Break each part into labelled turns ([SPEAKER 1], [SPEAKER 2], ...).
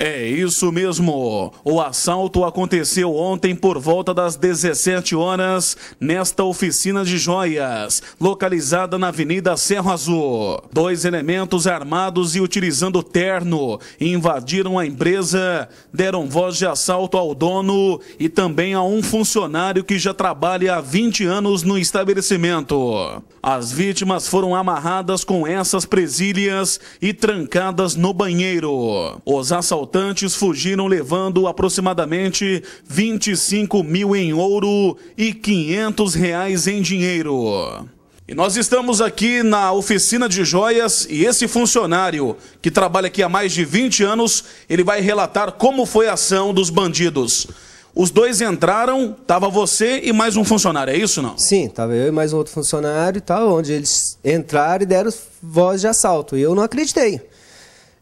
[SPEAKER 1] É isso mesmo. O assalto aconteceu ontem por volta das 17 horas nesta oficina de joias, localizada na Avenida Serra Azul. Dois elementos armados e utilizando terno invadiram a empresa, deram voz de assalto ao dono e também a um funcionário que já trabalha há 20 anos no estabelecimento. As vítimas foram amarradas com essas presilhas e trancadas no banheiro. Os assaltantes assaltantes fugiram levando aproximadamente 25 mil em ouro e 500 reais em dinheiro. E nós estamos aqui na oficina de joias e esse funcionário, que trabalha aqui há mais de 20 anos, ele vai relatar como foi a ação dos bandidos. Os dois entraram, tava você e mais um funcionário, é isso não?
[SPEAKER 2] Sim, tava eu e mais um outro funcionário e tal, onde eles entraram e deram voz de assalto. E eu não acreditei.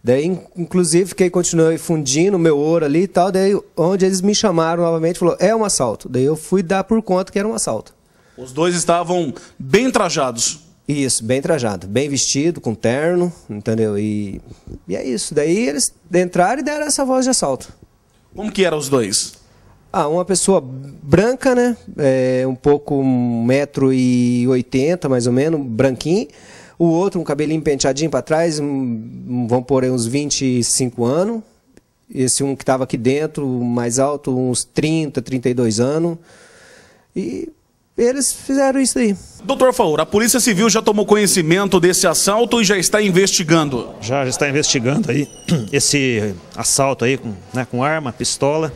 [SPEAKER 2] Daí, inclusive, fiquei continuei fundindo meu ouro ali e tal. Daí, onde eles me chamaram novamente, falou: é um assalto. Daí eu fui dar por conta que era um assalto.
[SPEAKER 1] Os dois estavam bem trajados. Isso, bem trajado,
[SPEAKER 2] bem vestido, com terno, entendeu? E, e é isso. Daí eles entraram e deram essa voz de assalto.
[SPEAKER 1] Como que eram os dois?
[SPEAKER 2] Ah, uma pessoa branca, né? É, um pouco 1,80m, mais ou menos, branquinho. O outro, um cabelinho penteadinho para trás, um, vão por aí uns 25 anos. Esse um que estava aqui dentro, mais alto, uns 30, 32 anos. E eles fizeram isso aí.
[SPEAKER 1] Doutor Faur, a Polícia Civil já tomou conhecimento
[SPEAKER 3] desse assalto e já está investigando? Já, já está investigando aí esse assalto aí com, né, com arma, pistola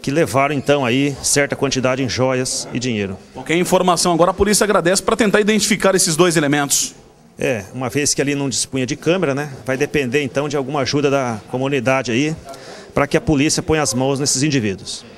[SPEAKER 3] que levaram então aí certa quantidade em joias e dinheiro. Qualquer informação agora, a polícia agradece para tentar identificar esses dois elementos. É, uma vez que ali não dispunha de câmera, né? Vai depender então de alguma ajuda da comunidade aí para que a polícia ponha as mãos nesses indivíduos.